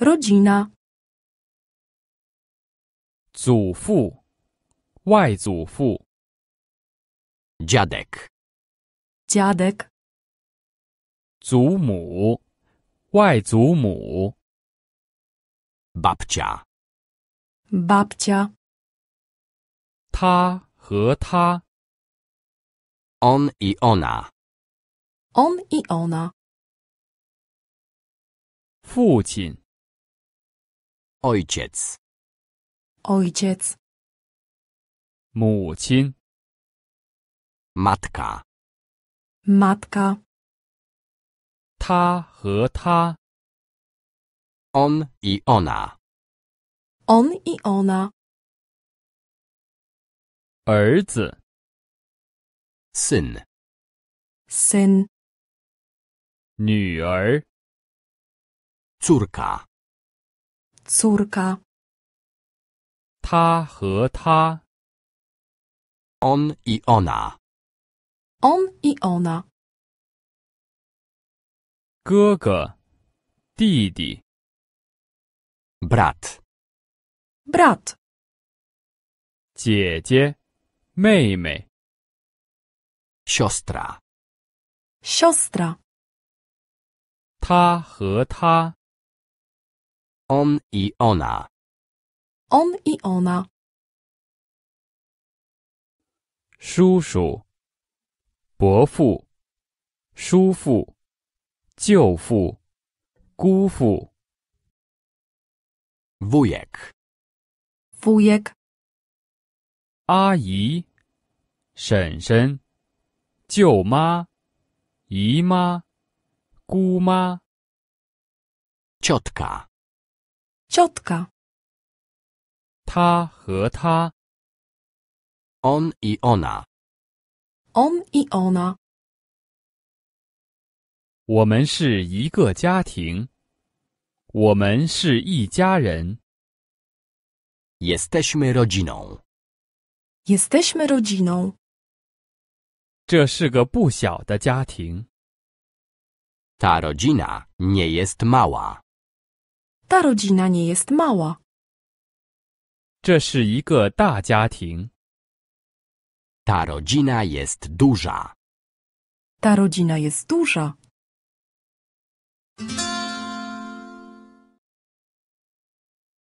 Rodzina. 祖父，外祖父。dziadek, dziadek, 祖母，外祖母。babcia, babcia, on i ona, on i ona, 父亲，Ojciec. Ojciec. 母亲 Matka. Matka. ta. On i ona. On i ona. 儿子 Syn. Syn. 女儿 Córka. córka. 他和他。Oniona。Oniona。哥哥，弟弟。Brat。Brat。姐姐，妹妹。Siostra。Siostra。他和他。On i ona. On i ona. Szu szu. Bofu. Szufu. Ciofu. Kufu. Wujek. Wujek. 阿姨、婶婶、舅妈、姨妈、姑妈。Ciotka. Ciotka. Ta 和他. On i ona. On i ona. 我们是一个家庭。我们是一家人。Jesteśmy rodziną. Jesteśmy rodziną. Ta rodzina nie jest mała. Ta rodzina nie jest mała. 这是一个大家庭。Ta rodzina jest duża. Ta rodzina jest duża.